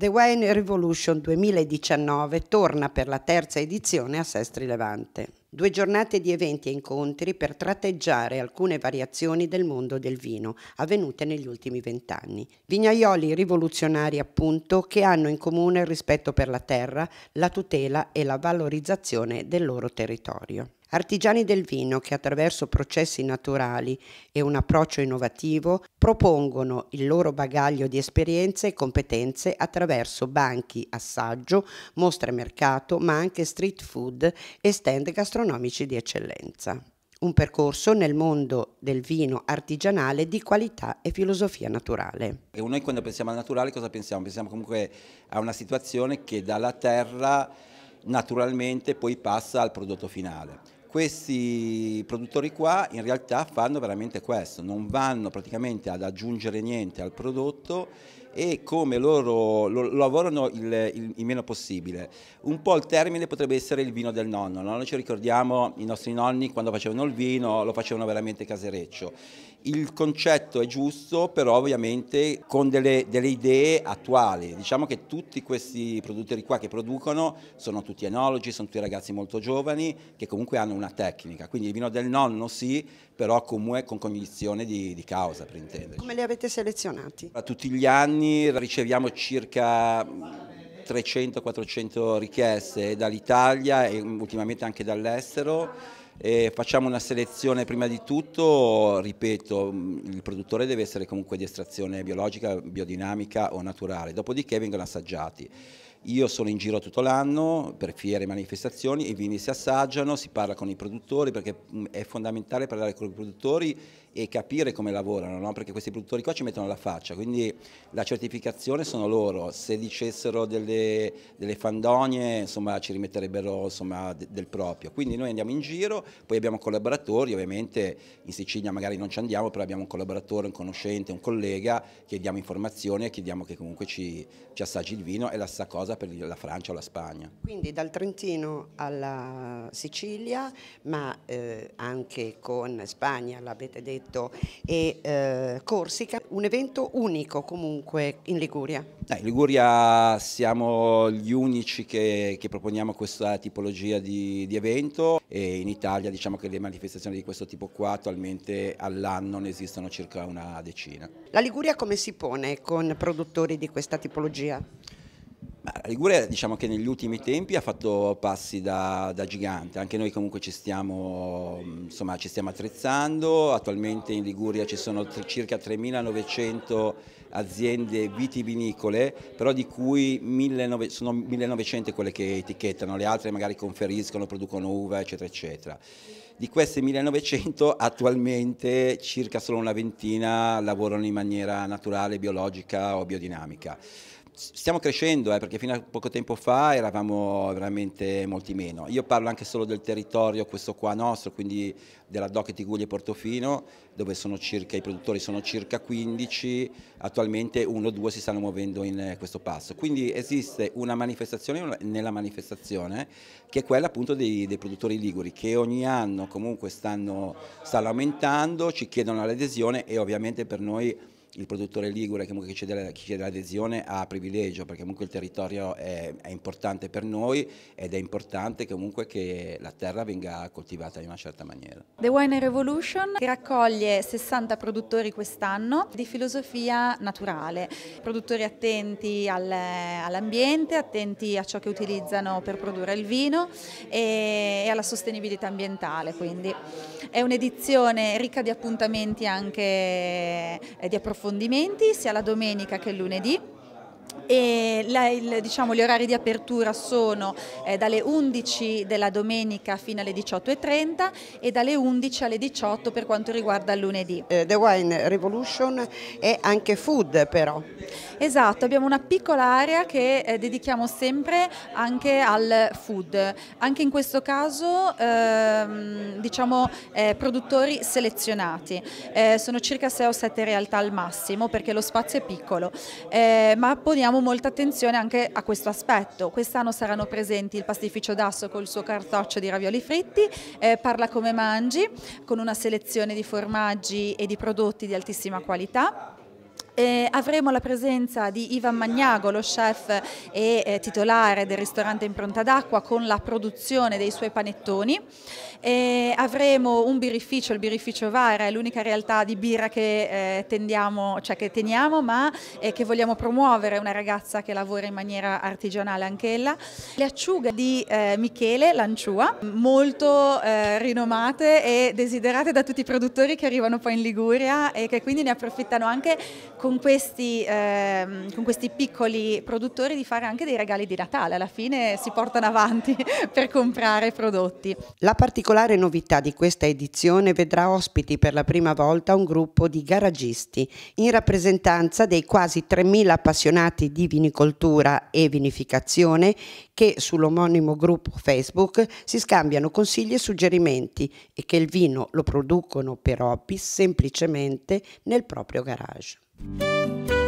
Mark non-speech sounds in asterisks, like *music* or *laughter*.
The Wine Revolution 2019 torna per la terza edizione a Sestri Levante. Due giornate di eventi e incontri per tratteggiare alcune variazioni del mondo del vino avvenute negli ultimi vent'anni. Vignaioli rivoluzionari appunto che hanno in comune il rispetto per la terra, la tutela e la valorizzazione del loro territorio. Artigiani del vino che attraverso processi naturali e un approccio innovativo propongono il loro bagaglio di esperienze e competenze attraverso banchi, assaggio, mostre mercato, ma anche street food e stand gastronomici di eccellenza. Un percorso nel mondo del vino artigianale di qualità e filosofia naturale. E noi quando pensiamo al naturale cosa pensiamo? Pensiamo comunque a una situazione che dalla terra naturalmente poi passa al prodotto finale questi produttori qua in realtà fanno veramente questo, non vanno praticamente ad aggiungere niente al prodotto e come loro lo, lavorano il, il, il, meno possibile. Un po' il termine potrebbe essere il vino del nonno, no? noi ci ricordiamo i nostri nonni quando facevano il vino lo facevano veramente casereccio. Il concetto è giusto però ovviamente con delle, delle idee attuali, diciamo che tutti questi produttori qua che producono sono tutti enologi, sono tutti ragazzi molto giovani che comunque hanno un una tecnica, quindi il vino del nonno sì, però comunque con cognizione di, di causa per intenderci. Come li avete selezionati? tutti gli anni riceviamo circa 300-400 richieste dall'Italia e ultimamente anche dall'estero. E facciamo una selezione prima di tutto, ripeto, il produttore deve essere comunque di estrazione biologica, biodinamica o naturale, dopodiché vengono assaggiati. Io sono in giro tutto l'anno per fiere e manifestazioni, i vini si assaggiano, si parla con i produttori perché mm, è fondamentale parlare con i produttori e capire come lavorano, no? perché questi produttori qua ci mettono la faccia, quindi la certificazione sono loro, se dicessero delle, delle fandonie insomma, ci rimetterebbero insomma, del proprio. Quindi noi andiamo in giro, poi abbiamo collaboratori, ovviamente in Sicilia magari non ci andiamo, però abbiamo un collaboratore, un conoscente, un collega chiediamo informazioni e chiediamo che comunque ci, ci assaggi il vino e la stessa cosa cosa per la Francia o la Spagna. Quindi dal Trentino alla Sicilia, ma eh, anche con Spagna, l'avete detto, e eh, Corsica, un evento unico comunque in Liguria. Eh, in Liguria siamo gli unici che, che proponiamo questa tipologia di, di, evento e in Italia diciamo che le manifestazioni di questo tipo qua attualmente all'anno ne esistono circa una decina. La Liguria come si pone con produttori di questa tipologia? La Liguria diciamo che negli ultimi tempi ha fatto passi da, da gigante, anche noi comunque ci stiamo, insomma, ci stiamo, attrezzando, attualmente in Liguria ci sono circa 3.900 aziende vitivinicole, però di cui 19, sono 1.900 quelle che etichettano, le altre magari conferiscono, producono uva eccetera eccetera. Di queste 1900 attualmente circa solo una ventina lavorano in maniera naturale, biologica o biodinamica stiamo crescendo, eh, perché fino a poco tempo fa eravamo veramente molti meno. Io parlo anche solo del territorio, questo qua nostro, quindi della DOC Tiguglia e Portofino, dove circa, i produttori sono circa 15, attualmente uno o due si stanno muovendo in eh, questo passo. Quindi esiste una manifestazione nella manifestazione, che è quella appunto dei, dei produttori liguri, che ogni anno comunque stanno, stanno aumentando, ci chiedono l'adesione e ovviamente per noi il produttore ligure che chiede, chiede l'adesione ha privilegio perché comunque il territorio è, è, importante per noi ed è importante comunque che la terra venga coltivata in una certa maniera. The Wine Revolution raccoglie 60 produttori quest'anno di filosofia naturale, produttori attenti al, all'ambiente, attenti a ciò che utilizzano per produrre il vino e, e alla sostenibilità ambientale quindi. È un'edizione ricca di appuntamenti anche eh, di approfondimento approfondimenti sia la domenica che il lunedì e la, il, diciamo, gli orari di apertura sono eh, dalle 11 della domenica fino alle 18.30 e dalle 11 alle 18 per quanto riguarda il lunedì. Eh, The Wine Revolution è anche food però. Esatto, abbiamo una piccola area che eh, dedichiamo sempre anche al food, anche in questo caso ehm, diciamo eh, produttori selezionati, eh, sono circa 6 o 7 realtà al massimo perché lo spazio è piccolo, eh, ma poniamo molta attenzione anche a questo aspetto. Quest'anno saranno presenti il pastificio Dasso col suo cartoccio di ravioli fritti, eh, Parla come mangi, con una selezione di formaggi e di prodotti di altissima qualità. Eh, avremo la presenza di Ivan Magnago, lo chef e eh, titolare del ristorante Impronta d'Acqua con la produzione dei suoi panettoni. Eh, avremo un birrificio, il birrificio Vara, è l'unica realtà di birra che, eh, tendiamo, cioè che teniamo ma eh, che vogliamo promuovere, una ragazza che lavora in maniera artigianale anch'ella. Le acciughe di eh, Michele Lanciua, molto rinomate e desiderate da tutti i produttori che arrivano poi in Liguria e che quindi ne approfittano anche con con questi, eh, con questi, piccoli produttori di fare anche dei regali di Natale, alla fine si portano avanti *laughs* per comprare prodotti. La particolare novità di questa edizione vedrà ospiti per la prima volta un gruppo di garagisti in rappresentanza dei quasi 3.000 appassionati di vinicoltura e vinificazione che sull'omonimo gruppo Facebook si scambiano consigli e suggerimenti e che il vino lo producono per hobby semplicemente nel proprio garage. you.